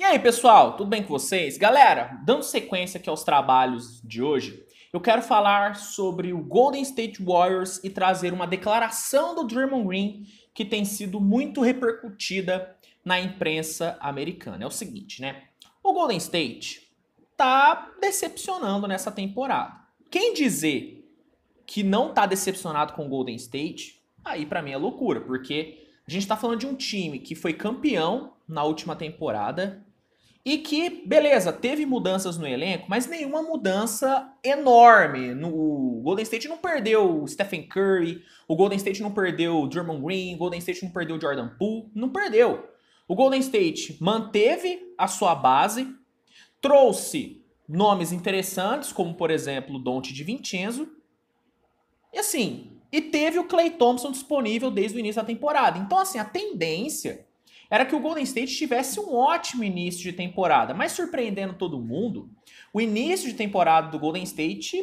E aí, pessoal, tudo bem com vocês? Galera, dando sequência aqui aos trabalhos de hoje, eu quero falar sobre o Golden State Warriors e trazer uma declaração do Draymond Green que tem sido muito repercutida na imprensa americana. É o seguinte, né? O Golden State tá decepcionando nessa temporada. Quem dizer que não tá decepcionado com o Golden State, aí para mim é loucura, porque a gente tá falando de um time que foi campeão na última temporada, e que, beleza, teve mudanças no elenco, mas nenhuma mudança enorme. No, o Golden State não perdeu o Stephen Curry, o Golden State não perdeu o Drummond Green, o Golden State não perdeu o Jordan Poole, não perdeu. O Golden State manteve a sua base, trouxe nomes interessantes, como por exemplo o Dante de Vincenzo, e assim, e teve o Clay Thompson disponível desde o início da temporada. Então, assim, a tendência era que o Golden State tivesse um ótimo início de temporada, mas surpreendendo todo mundo, o início de temporada do Golden State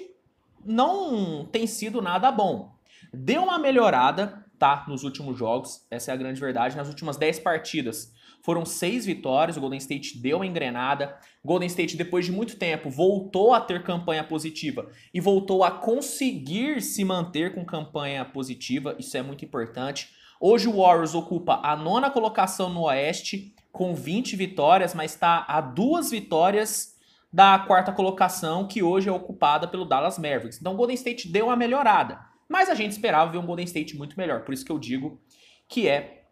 não tem sido nada bom. Deu uma melhorada, tá, nos últimos jogos, essa é a grande verdade, nas últimas 10 partidas. Foram seis vitórias, o Golden State deu uma engrenada. Golden State, depois de muito tempo, voltou a ter campanha positiva e voltou a conseguir se manter com campanha positiva. Isso é muito importante. Hoje o Warriors ocupa a nona colocação no Oeste, com 20 vitórias, mas está a duas vitórias da quarta colocação, que hoje é ocupada pelo Dallas Mavericks. Então o Golden State deu uma melhorada, mas a gente esperava ver um Golden State muito melhor, por isso que eu digo que é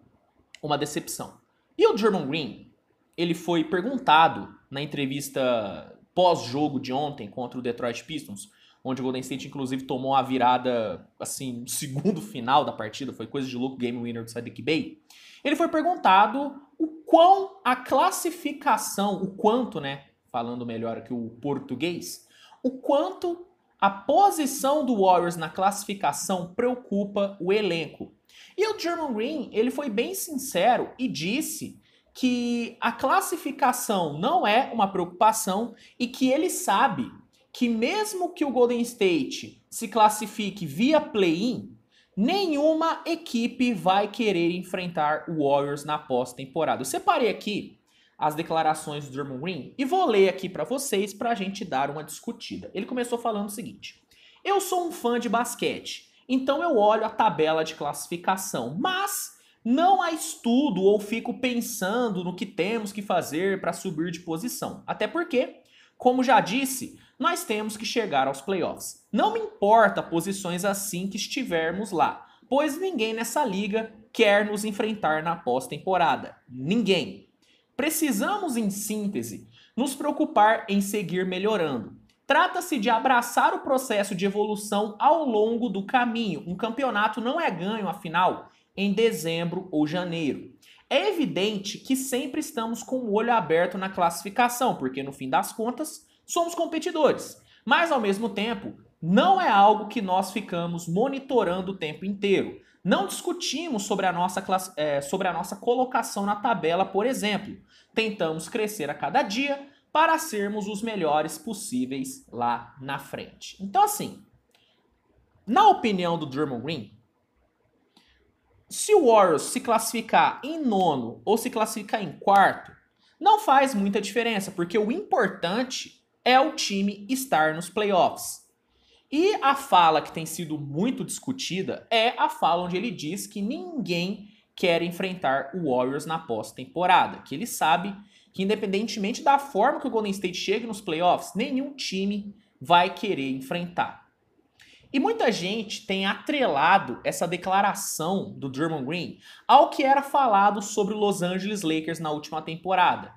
uma decepção. E o German Green, ele foi perguntado na entrevista pós-jogo de ontem contra o Detroit Pistons, onde o Golden State inclusive tomou a virada, assim, no segundo final da partida, foi coisa de louco, game winner do Sadiq Bay. Ele foi perguntado o quão a classificação, o quanto, né, falando melhor aqui o português, o quanto a posição do Warriors na classificação preocupa o elenco. E o German Green, ele foi bem sincero e disse que a classificação não é uma preocupação e que ele sabe que mesmo que o Golden State se classifique via play-in, nenhuma equipe vai querer enfrentar o Warriors na pós-temporada. Eu separei aqui as declarações do German Green e vou ler aqui para vocês para a gente dar uma discutida. Ele começou falando o seguinte: Eu sou um fã de basquete então eu olho a tabela de classificação, mas não a estudo ou fico pensando no que temos que fazer para subir de posição. Até porque, como já disse, nós temos que chegar aos playoffs. Não me importa posições assim que estivermos lá, pois ninguém nessa liga quer nos enfrentar na pós-temporada. Ninguém. Precisamos, em síntese, nos preocupar em seguir melhorando, Trata-se de abraçar o processo de evolução ao longo do caminho. Um campeonato não é ganho, afinal, em dezembro ou janeiro. É evidente que sempre estamos com o olho aberto na classificação, porque no fim das contas somos competidores. Mas ao mesmo tempo, não é algo que nós ficamos monitorando o tempo inteiro. Não discutimos sobre a nossa, é, sobre a nossa colocação na tabela, por exemplo. Tentamos crescer a cada dia, para sermos os melhores possíveis lá na frente. Então, assim, na opinião do Drummond Green, se o Warriors se classificar em nono ou se classificar em quarto, não faz muita diferença, porque o importante é o time estar nos playoffs. E a fala que tem sido muito discutida é a fala onde ele diz que ninguém quer enfrentar o Warriors na pós-temporada, que ele sabe que independentemente da forma que o Golden State chegue nos playoffs, nenhum time vai querer enfrentar. E muita gente tem atrelado essa declaração do Draymond Green ao que era falado sobre o Los Angeles Lakers na última temporada.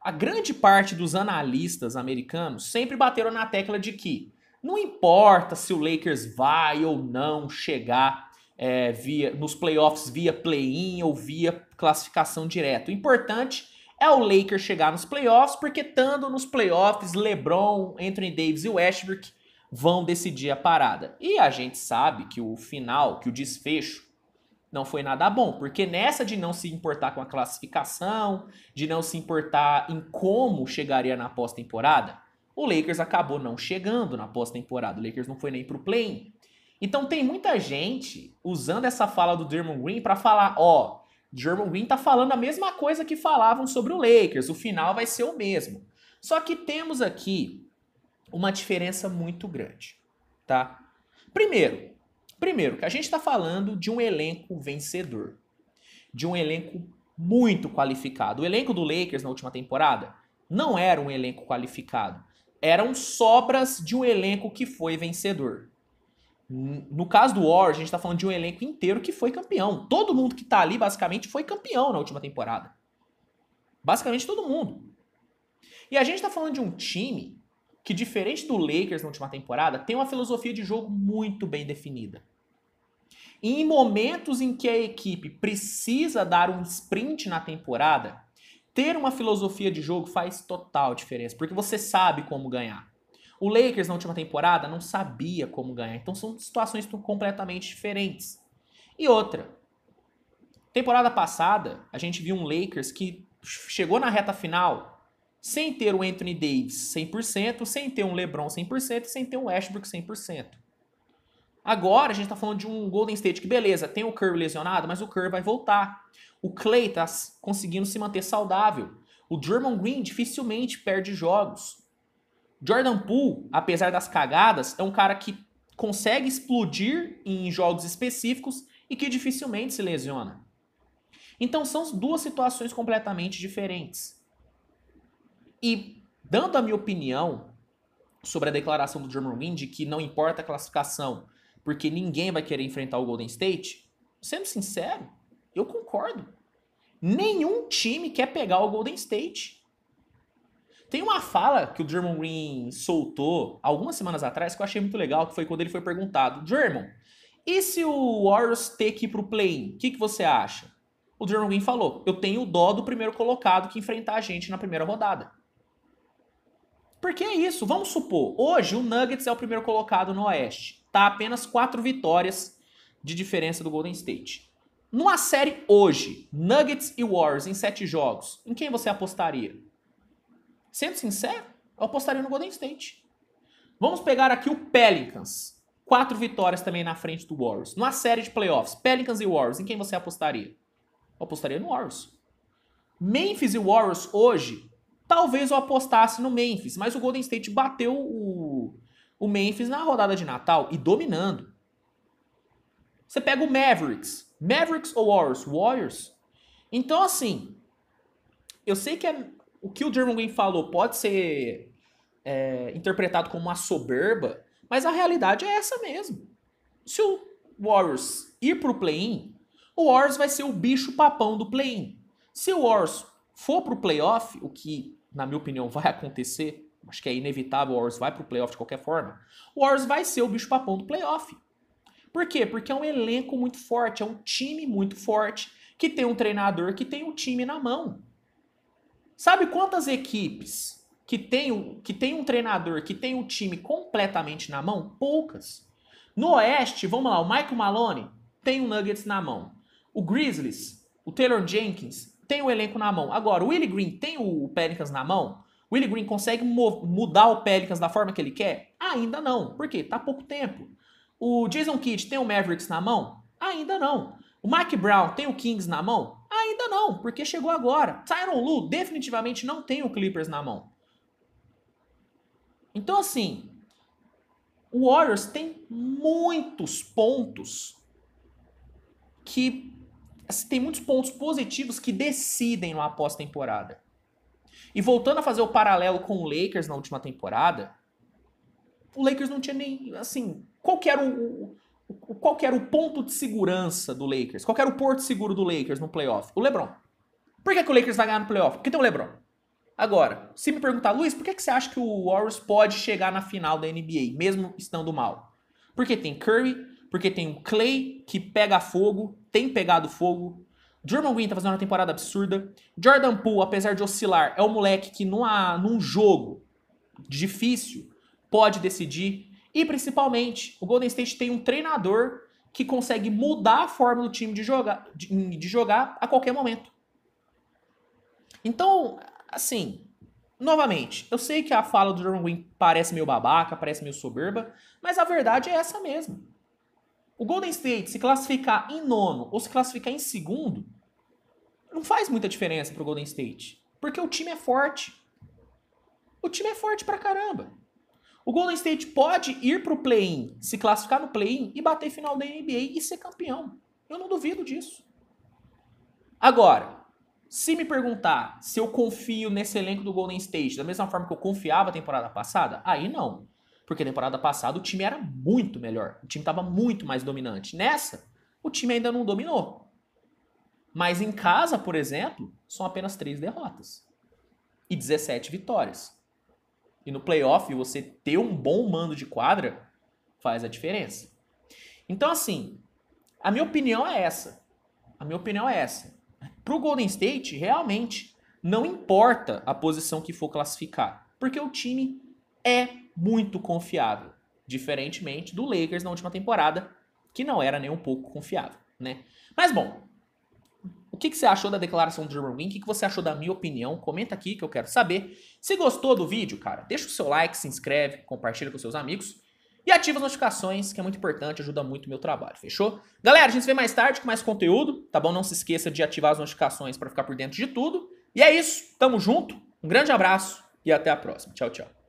A grande parte dos analistas americanos sempre bateram na tecla de que não importa se o Lakers vai ou não chegar é, via, nos playoffs via play-in ou via classificação direta. O importante é o Lakers chegar nos playoffs, porque estando nos playoffs, LeBron, Anthony Davis e Westbrook vão decidir a parada. E a gente sabe que o final, que o desfecho não foi nada bom, porque nessa de não se importar com a classificação, de não se importar em como chegaria na pós-temporada, o Lakers acabou não chegando na pós-temporada. O Lakers não foi nem pro play. -in. Então tem muita gente usando essa fala do Dermot Green para falar, ó, German Green tá falando a mesma coisa que falavam sobre o Lakers, o final vai ser o mesmo. Só que temos aqui uma diferença muito grande, tá? Primeiro, primeiro que a gente está falando de um elenco vencedor, de um elenco muito qualificado. O elenco do Lakers na última temporada não era um elenco qualificado, eram sobras de um elenco que foi vencedor. No caso do War, a gente está falando de um elenco inteiro que foi campeão. Todo mundo que está ali, basicamente, foi campeão na última temporada. Basicamente todo mundo. E a gente está falando de um time que, diferente do Lakers na última temporada, tem uma filosofia de jogo muito bem definida. E em momentos em que a equipe precisa dar um sprint na temporada, ter uma filosofia de jogo faz total diferença, porque você sabe como ganhar. O Lakers na última temporada não sabia como ganhar. Então são situações completamente diferentes. E outra, temporada passada, a gente viu um Lakers que chegou na reta final sem ter o Anthony Davis 100%, sem ter um LeBron 100% e sem ter um Westbrook 100%. Agora a gente tá falando de um Golden State que, beleza, tem o Curry lesionado, mas o Curry vai voltar. O Clay tá conseguindo se manter saudável. O Draymond Green dificilmente perde jogos. Jordan Poole, apesar das cagadas, é um cara que consegue explodir em jogos específicos e que dificilmente se lesiona. Então são duas situações completamente diferentes. E dando a minha opinião sobre a declaração do Jordan Wind de que não importa a classificação, porque ninguém vai querer enfrentar o Golden State, sendo sincero, eu concordo. Nenhum time quer pegar o Golden State. Tem uma fala que o German Green soltou algumas semanas atrás que eu achei muito legal, que foi quando ele foi perguntado: German, e se o Warriors ter que ir pro play-in, o que, que você acha? O German Green falou: eu tenho dó do primeiro colocado que enfrentar a gente na primeira rodada. Porque é isso, vamos supor, hoje o Nuggets é o primeiro colocado no Oeste. Tá apenas quatro vitórias de diferença do Golden State. Numa série hoje, Nuggets e Warriors em sete jogos, em quem você apostaria? sendo sincero, eu apostaria no Golden State. Vamos pegar aqui o Pelicans. Quatro vitórias também na frente do Warriors. Numa série de playoffs, Pelicans e Warriors, em quem você apostaria? Eu apostaria no Warriors. Memphis e Warriors hoje, talvez eu apostasse no Memphis, mas o Golden State bateu o, o Memphis na rodada de Natal e dominando. Você pega o Mavericks. Mavericks ou Warriors? Warriors. Então, assim, eu sei que é o que o German Wayne falou pode ser é, interpretado como uma soberba, mas a realidade é essa mesmo. Se o Warriors ir pro play-in, o Warriors vai ser o bicho papão do play-in. Se o Warriors for pro playoff, o que, na minha opinião, vai acontecer, acho que é inevitável, o Warriors vai pro playoff de qualquer forma, o Warriors vai ser o bicho papão do playoff. Por quê? Porque é um elenco muito forte, é um time muito forte, que tem um treinador que tem um time na mão. Sabe quantas equipes que tem, que tem um treinador, que tem o um time completamente na mão? Poucas. No Oeste, vamos lá, o Michael Malone tem o um Nuggets na mão. O Grizzlies, o Taylor Jenkins, tem o elenco na mão. Agora, o Willie Green tem o Pelicans na mão? O Willie Green consegue mudar o Pelicans da forma que ele quer? Ainda não. Por quê? Tá pouco tempo. O Jason Kidd tem o Mavericks na mão? Ainda não. O Mike Brown tem o Kings na mão? Ainda não, porque chegou agora. Tyron Lu definitivamente não tem o Clippers na mão. Então, assim, o Warriors tem muitos pontos que. Assim, tem muitos pontos positivos que decidem no pós-temporada. E voltando a fazer o paralelo com o Lakers na última temporada, o Lakers não tinha nem. Assim, qual que era o, qual era o ponto de segurança do Lakers? Qual era o porto seguro do Lakers no playoff? O LeBron. Por que, que o Lakers vai ganhar no playoff? Porque tem o LeBron. Agora, se me perguntar, Luiz, por que, que você acha que o Warriors pode chegar na final da NBA, mesmo estando mal? Porque tem Curry, porque tem o Clay, que pega fogo, tem pegado fogo. Draymond Green tá fazendo uma temporada absurda. Jordan Poole, apesar de oscilar, é um moleque que numa, num jogo difícil pode decidir. E principalmente, o Golden State tem um treinador que consegue mudar a forma do time de jogar, de, de jogar a qualquer momento. Então, assim, novamente, eu sei que a fala do Jordan Wynn parece meio babaca, parece meio soberba, mas a verdade é essa mesmo. O Golden State se classificar em nono ou se classificar em segundo não faz muita diferença pro Golden State, porque o time é forte. O time é forte pra caramba. O Golden State pode ir para o play-in, se classificar no play-in e bater final da NBA e ser campeão. Eu não duvido disso. Agora, se me perguntar se eu confio nesse elenco do Golden State da mesma forma que eu confiava temporada passada, aí não. Porque temporada passada o time era muito melhor. O time estava muito mais dominante. Nessa, o time ainda não dominou. Mas em casa, por exemplo, são apenas três derrotas e 17 vitórias e no playoff você ter um bom mando de quadra faz a diferença. Então, assim, a minha opinião é essa. A minha opinião é essa. Pro Golden State, realmente, não importa a posição que for classificar, porque o time é muito confiável. Diferentemente do Lakers na última temporada, que não era nem um pouco confiável, né? Mas bom, que, que você achou da declaração do German Wing? O que, que você achou da minha opinião? Comenta aqui que eu quero saber. Se gostou do vídeo, cara, deixa o seu like, se inscreve, compartilha com seus amigos. E ativa as notificações, que é muito importante, ajuda muito o meu trabalho, fechou? Galera, a gente se vê mais tarde com mais conteúdo, tá bom? Não se esqueça de ativar as notificações para ficar por dentro de tudo. E é isso, tamo junto, um grande abraço e até a próxima. Tchau, tchau.